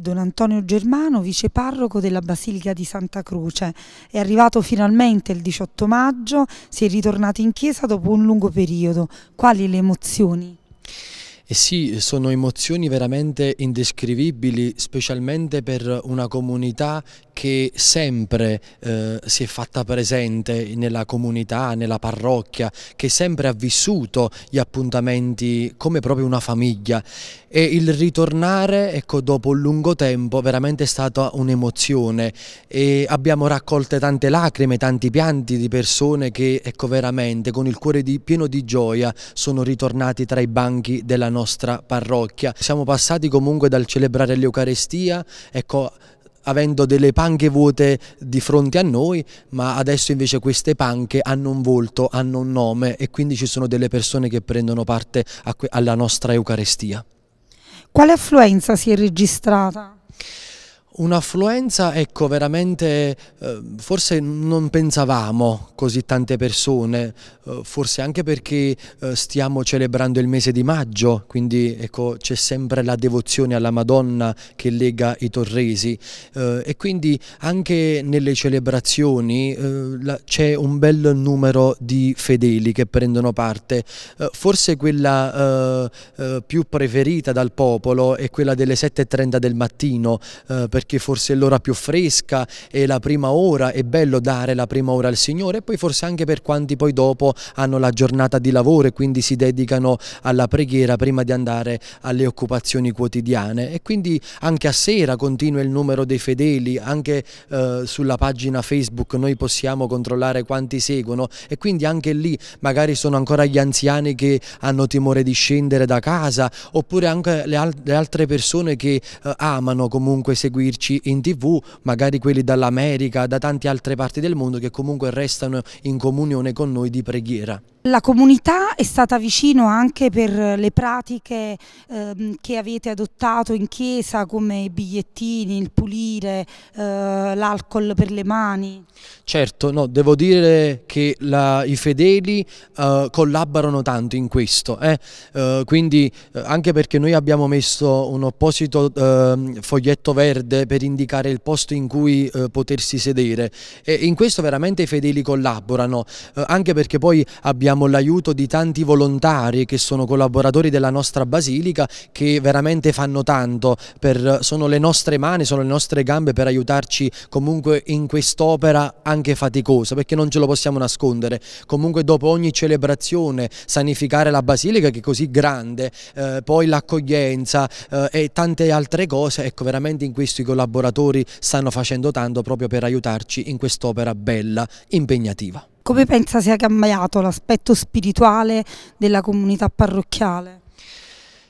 Don Antonio Germano, viceparroco della Basilica di Santa Croce. È arrivato finalmente il 18 maggio, si è ritornato in chiesa dopo un lungo periodo. Quali le emozioni? Eh sì, sono emozioni veramente indescrivibili, specialmente per una comunità che sempre eh, si è fatta presente nella comunità, nella parrocchia, che sempre ha vissuto gli appuntamenti come proprio una famiglia e il ritornare ecco, dopo un lungo tempo veramente è stata un'emozione e abbiamo raccolte tante lacrime, tanti pianti di persone che ecco, veramente con il cuore di, pieno di gioia sono ritornati tra i banchi della nostra parrocchia. Siamo passati comunque dal celebrare l'Eucarestia ecco, avendo delle panche vuote di fronte a noi, ma adesso invece queste panche hanno un volto, hanno un nome e quindi ci sono delle persone che prendono parte alla nostra Eucaristia. Quale affluenza si è registrata? Un'affluenza, ecco, veramente eh, forse non pensavamo così tante persone, eh, forse anche perché eh, stiamo celebrando il mese di maggio, quindi ecco, c'è sempre la devozione alla Madonna che lega i torresi eh, e quindi anche nelle celebrazioni eh, c'è un bel numero di fedeli che prendono parte. Eh, forse quella più preferita dal popolo è quella delle 7.30 del mattino, perché perché forse è l'ora più fresca, è la prima ora, è bello dare la prima ora al Signore e poi forse anche per quanti poi dopo hanno la giornata di lavoro e quindi si dedicano alla preghiera prima di andare alle occupazioni quotidiane e quindi anche a sera continua il numero dei fedeli, anche eh, sulla pagina Facebook noi possiamo controllare quanti seguono e quindi anche lì magari sono ancora gli anziani che hanno timore di scendere da casa oppure anche le, al le altre persone che eh, amano comunque seguirci vederci in tv magari quelli dall'America, da tante altre parti del mondo che comunque restano in comunione con noi di preghiera. La comunità è stata vicino anche per le pratiche ehm, che avete adottato in chiesa come i bigliettini, il pulire, eh, l'alcol per le mani? Certo, no, devo dire che la, i fedeli eh, collaborano tanto in questo, eh? eh quindi eh, anche perché noi abbiamo messo un apposito ehm, foglietto verde per indicare il posto in cui eh, potersi sedere e in questo veramente i fedeli collaborano, anche perché poi abbiamo abbiamo l'aiuto di tanti volontari che sono collaboratori della nostra basilica che veramente fanno tanto, per, sono le nostre mani, sono le nostre gambe per aiutarci comunque in quest'opera anche faticosa perché non ce lo possiamo nascondere, comunque dopo ogni celebrazione sanificare la basilica che è così grande, eh, poi l'accoglienza eh, e tante altre cose, ecco veramente in questo i collaboratori stanno facendo tanto proprio per aiutarci in quest'opera bella, impegnativa come pensa sia cambiato l'aspetto spirituale della comunità parrocchiale?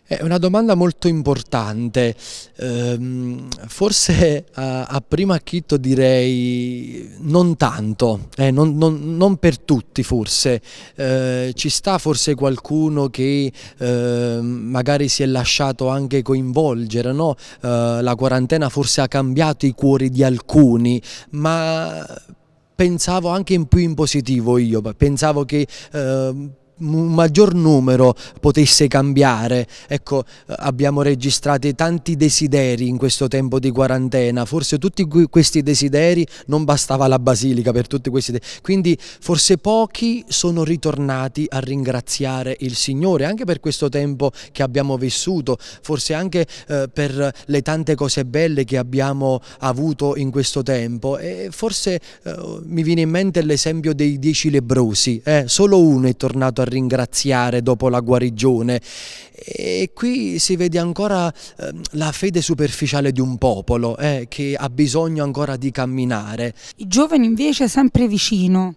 È una domanda molto importante, ehm, forse a, a, prima acchito direi non tanto, eh, non, non, non, per tutti forse, eh, ci sta forse qualcuno che eh, magari si è lasciato anche coinvolgere, no? Eh, la quarantena forse ha cambiato i cuori di alcuni, ma pensavo anche in più in positivo io, pensavo che eh, un maggior numero potesse cambiare. Ecco, abbiamo registrato tanti desideri in questo tempo di quarantena, forse tutti questi desideri non bastava la Basilica per tutti questi desideri, quindi forse pochi sono ritornati a ringraziare il Signore anche per questo tempo che abbiamo vissuto, forse anche eh, per le tante cose belle che abbiamo avuto in questo tempo e forse eh, mi viene in mente l'esempio dei dieci lebrosi, eh? solo uno è tornato a ringraziare dopo la guarigione e qui si vede ancora ehm, la fede superficiale di un popolo eh, che ha bisogno ancora di camminare. I giovani invece sempre vicino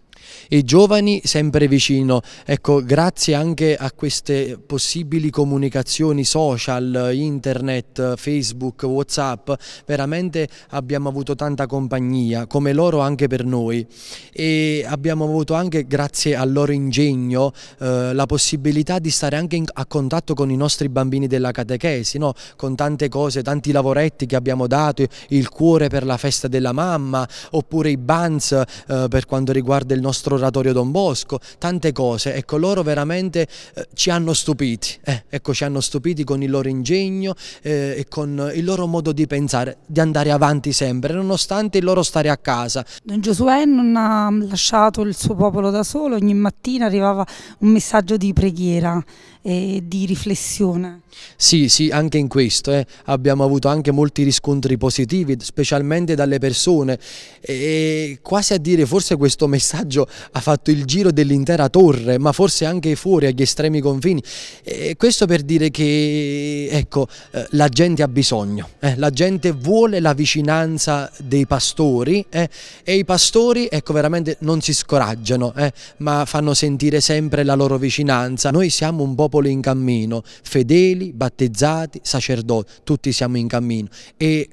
e giovani sempre vicino. Ecco, grazie anche a queste possibili comunicazioni social, internet, Facebook, Whatsapp, veramente abbiamo avuto tanta compagnia, come loro anche per noi e abbiamo avuto anche grazie al loro ingegno eh, la possibilità di stare anche in, a contatto con i nostri bambini della catechesi, no? con tante cose, tanti lavoretti che abbiamo dato, il cuore per la festa della mamma oppure i buns eh, per quanto riguarda il nostro nostro oratorio Don Bosco, tante cose, ecco loro veramente eh, ci hanno stupiti, eh, ecco ci hanno stupiti con il loro ingegno eh, e con il loro modo di pensare, di andare avanti sempre, nonostante il loro stare a casa. Don Giosuè non ha lasciato il suo popolo da solo, ogni mattina arrivava un messaggio di preghiera e di riflessione. Sì, sì, anche in questo eh, abbiamo avuto anche molti riscontri positivi, specialmente dalle persone e quasi a dire forse questo messaggio ha fatto il giro dell'intera torre, ma forse anche fuori, agli estremi confini. E questo per dire che ecco, eh, la gente ha bisogno, eh? la gente vuole la vicinanza dei pastori eh? e i pastori ecco, veramente non si scoraggiano, eh? ma fanno sentire sempre la loro vicinanza. Noi siamo un popolo in cammino, fedeli, battezzati, sacerdoti, tutti siamo in cammino e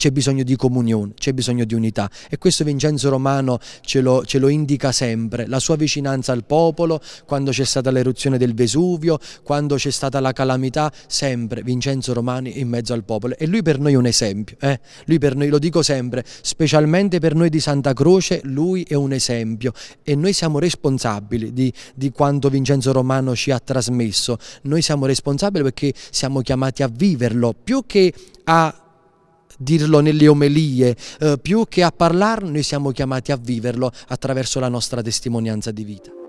c'è bisogno di comunione, c'è bisogno di unità e questo Vincenzo Romano ce lo, ce lo indica sempre, la sua vicinanza al popolo, quando c'è stata l'eruzione del Vesuvio, quando c'è stata la calamità, sempre Vincenzo Romano in mezzo al popolo e lui per noi è un esempio, eh? lui per noi, lo dico sempre, specialmente per noi di Santa Croce lui è un esempio e noi siamo responsabili di, di quanto Vincenzo Romano ci ha trasmesso, noi siamo responsabili perché siamo chiamati a viverlo più che a dirlo nelle omelie, eh, più che a parlarne, noi siamo chiamati a viverlo attraverso la nostra testimonianza di vita.